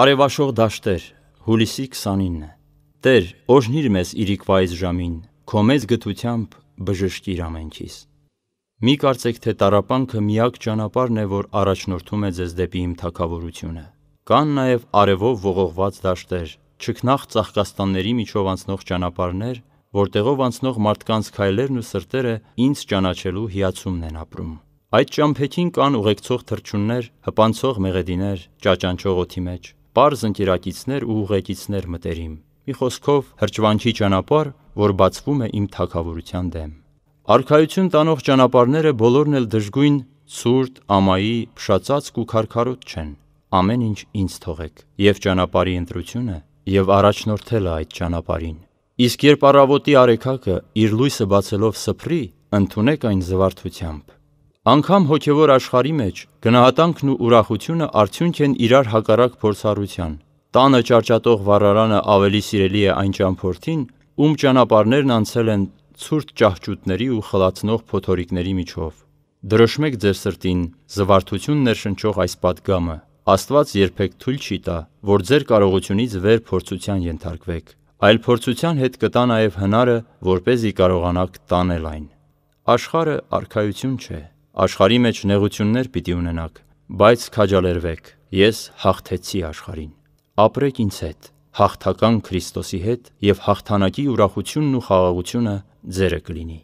Արևաշող դաշտեր, հուլիսի 29-ը։ Տեր, օժնիր մեզ իրիկվայից ժամին, քո մեծ գթությամբ բժշկիր ամենքիս։ Մի կարծեք, թե տարապանքը միակ ճանապարհն է, որ առաջնորդում է ձեզ դեպի իմ թակավորությունը։ Կան նաև արևով ողողված դաշտեր, ճկնախ ծաղկաստանների միջով անցնող ճանապարհներ, որտեղով անցնող մարդկանց քայլերն ու սրտերը ինձ ճանաչելու հիացումն են ապրում։ Այդ ճամփեքին կան ուղեկցող թրջուններ, հպանցող մեղեդիներ, ճաճանչող օթի մեջ, པարզ ընկերակիցներ ու ուղեկիցներ մտերիմ։ Մի խոսքով հրճվանքի ճանապարհ, որ բացվում է իմ թակավորության դեմ։ Արխայություն տանող ճանապարհները բոլորն էլ դժգույն, ցուրտ, ամայի, փշացածկ ու քարքարոտ չեն։ Ամեն ինչ ինձ թողեք։ Եվ ճանապարհի ընտրությունը, եւ առաջնորդելը այդ ճանապարհին։ Իսկ երբ առավոտի արեքակը իր լույսը բացելով սփռի, ընդունեք այն զվարթությամբ։ Անգամ հոգևոր աշխարհի մեջ գնահատանքն ու ուրախությունը արդյունք են իրար հակառակ փորձառության։ Տանը ճարճատող վառարանը ավելի սիրելի է այն ճամփորդին, ում ճանապարհներն անցել են ցուրտ ճահճուտների ու խլացնող փոթորիկների միջով։ Դրոշմեք ձեր սրտին զվարթություն ներշնչող այս падգամը։ Աստված երբեք թույլ չի տա, որ ձեր կարողությունից վեր փորձության ենթարկվեք, այլ փորձության հետ կտա նաև հնարը, որ เป զի կարողանաք տանել այն։ Աշխարը արխայություն չէ, Աշխարհի մեջ նեղություններ պիտի ունենաք, բայց քաջալերվեք։ Ես հաղթեցի աշխարհին։ Ապրեք ինձ հետ, հաղթական Քրիստոսի հետ, եւ հաղթանակի ուրախությունն ու խաղաղությունը ձերը կլինի։